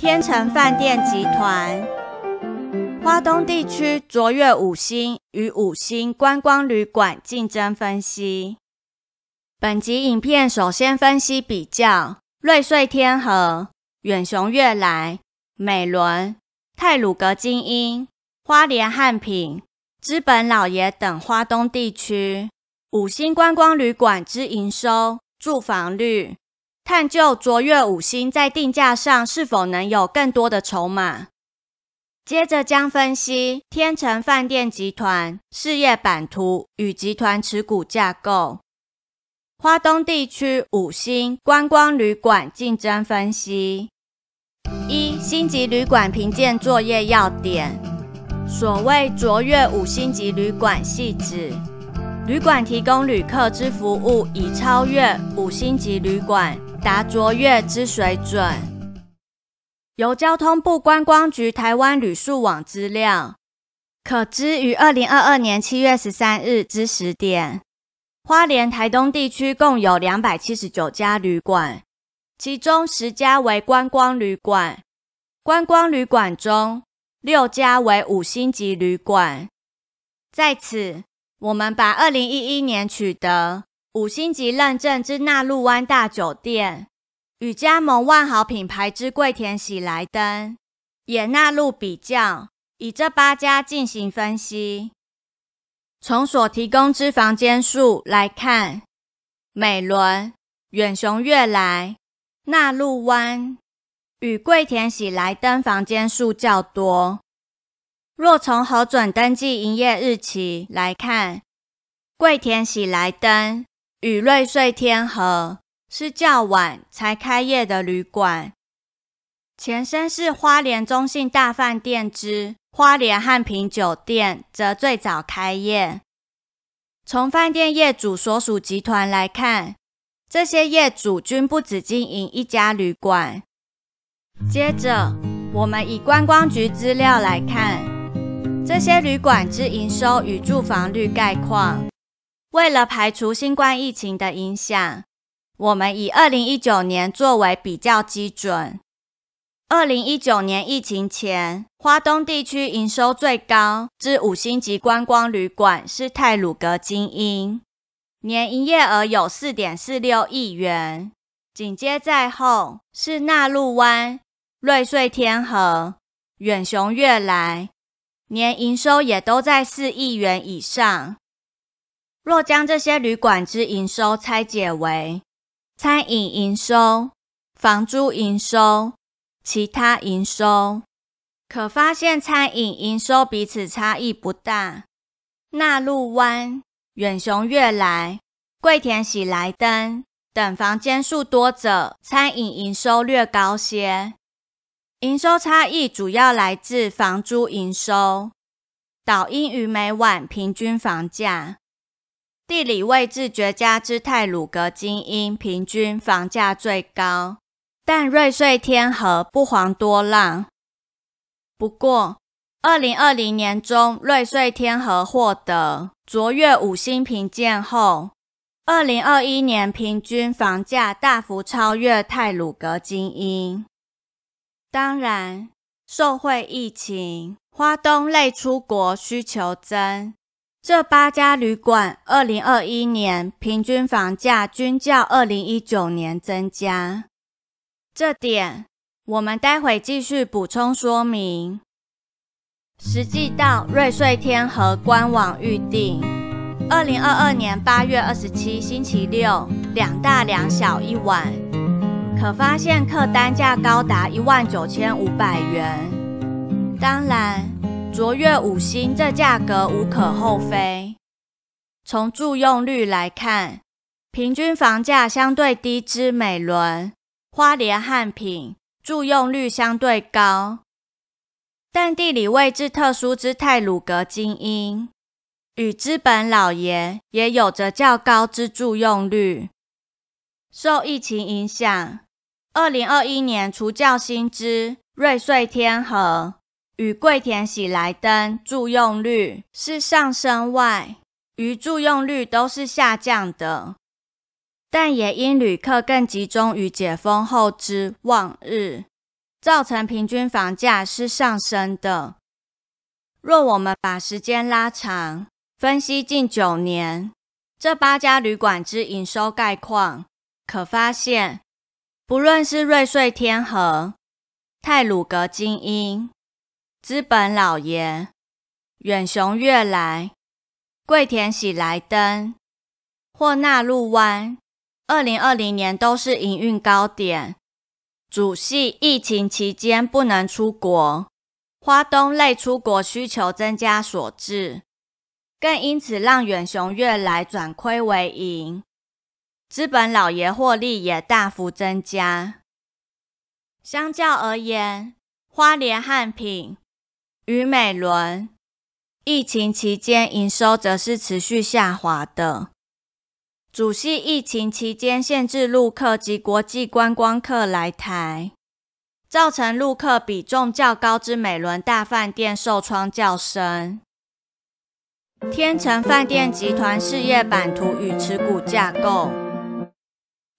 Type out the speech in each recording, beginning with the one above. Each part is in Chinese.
天成饭店集团花东地区卓越五星与五星观光旅馆竞争分析。本集影片首先分析比较瑞穗天河、远雄悦来、美伦、泰鲁阁精英、花莲汉品、资本老爷等花东地区五星观光旅馆之营收、住房率。探究卓越五星在定价上是否能有更多的筹码。接着将分析天成饭店集团事业版图与集团持股架构、华东地区五星观光旅馆竞争分析。一星级旅馆评鉴作业要点：所谓卓越五星级旅馆，系指旅馆提供旅客之服务已超越五星级旅馆。达卓越之水准。由交通部观光局台湾旅宿网资料可知，于二零二二年七月十三日之识点，花莲台东地区共有两百七十九家旅馆，其中十家为观光旅馆，观光旅馆中六家为五星级旅馆。在此，我们把二零一一年取得。五星级认证之纳路湾大酒店与加盟万豪品牌之桂田喜来登也纳入比较，以这八家进行分析。从所提供之房间数来看，美伦、远雄悦来、纳露湾与桂田喜来登房间数较多。若从核准登记营业日期来看，桂田喜来登。与瑞瑞天河是较晚才开业的旅馆，前身是花莲中信大饭店之花莲汉平酒店，则最早开业。从饭店业主所属集团来看，这些业主均不止经营一家旅馆。接着，我们以观光局资料来看这些旅馆之营收与住房率概况。为了排除新冠疫情的影响，我们以二零一九年作为比较基准。二零一九年疫情前，花东地区营收最高之五星级观光旅馆是泰鲁阁精英，年营业额有四点四六亿元。紧接在后是纳露湾、瑞穗天河、远雄悦来，年营收也都在四亿元以上。若将这些旅馆之营收拆解为餐饮营收、房租营收、其他营收，可发现餐饮营收彼此差异不大。纳路湾、远雄悦来、桂田喜来登等房间数多者，餐饮营收略高些。营收差异主要来自房租营收，导因于每晚平均房价。地理位置绝佳之泰鲁格精英平均房价最高，但瑞穗天和不遑多让。不过，二零二零年中瑞穗天和获得卓越五星评鉴后，二零二一年平均房价大幅超越泰鲁格精英。当然，受惠疫情，花东类出国需求增。这八家旅馆，二零二一年平均房价均较二零一九年增加，这点我们待会继续补充说明。实际到瑞穗天和官网预定，二零二二年八月二十七星期六，两大两小一晚，可发现客单价高达一万九千五百元。当然。卓越五星，这价格无可厚非。从住用率来看，平均房价相对低之美伦、花莲汉品住用率相对高，但地理位置特殊之泰鲁阁精英与资本老爷也有着较高之住用率。受疫情影响，二零二一年除教薪之瑞穗天河。与桂田喜来登住用率是上升外，于住用率都是下降的。但也因旅客更集中于解封后之望日，造成平均房价是上升的。若我们把时间拉长，分析近九年这八家旅馆之营收概况，可发现不论是瑞穗天河、泰鲁格精英。资本老爷、远雄月来、桂田喜来登、霍纳路湾，二零二零年都是营运高点。主系疫情期间不能出国，花东类出国需求增加所致，更因此让远雄月来转亏为盈，资本老爷获利也大幅增加。相较而言，花莲汉品。虞美伦，疫情期间营收则是持续下滑的。主系疫情期间限制陆客及国际观光客来台，造成陆客比重较高之美伦大饭店受创较深。天成饭店集团事业版图与持股架构，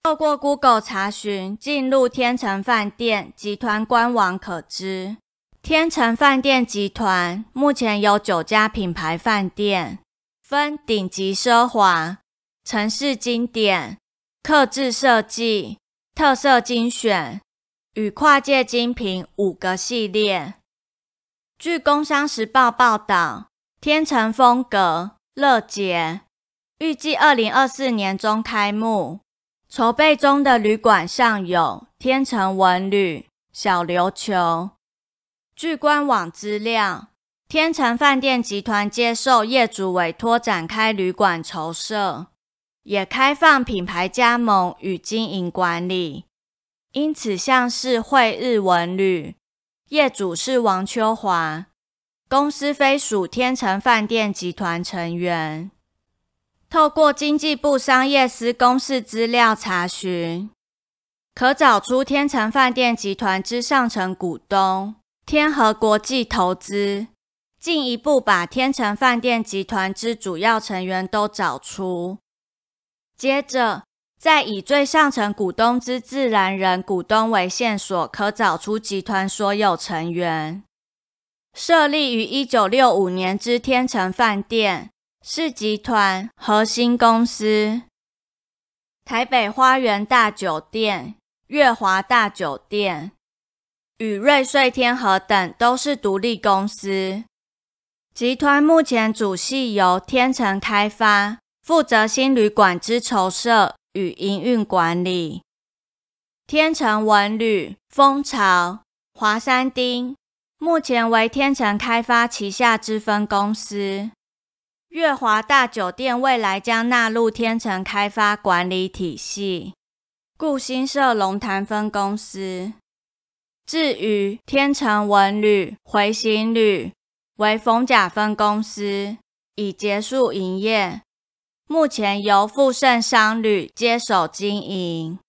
透过 Google 查询进入天成饭店集团官网可知。天成饭店集团目前有九家品牌饭店，分顶级奢华、城市经典、客制设计、特色精选与跨界精品五个系列。据《工商时报》报道，天成风格乐捷预计二零二四年中开幕。筹备中的旅馆上有天成文旅小琉球。据官网资料，天成饭店集团接受业主委托展开旅馆筹设，也开放品牌加盟与经营管理。因此，像是汇日文旅业主是王秋华，公司非属天成饭店集团成员。透过经济部商业司公示资料查询，可找出天成饭店集团之上层股东。天和国际投资进一步把天成饭店集团之主要成员都找出，接着再以最上层股东之自然人股东为线索，可找出集团所有成员。设立于一九六五年之天成饭店是集团核心公司，台北花园大酒店、月华大酒店。与瑞穗、天河等都是独立公司。集团目前主系由天成开发负责新旅馆之筹设与营运管理。天成文旅、蜂巢、华山町，目前为天成开发旗下之分公司。月华大酒店未来将纳入天成开发管理体系。顾新社龙潭分公司。至于天成文旅、回行旅为逢甲分公司已结束营业，目前由富盛商旅接手经营。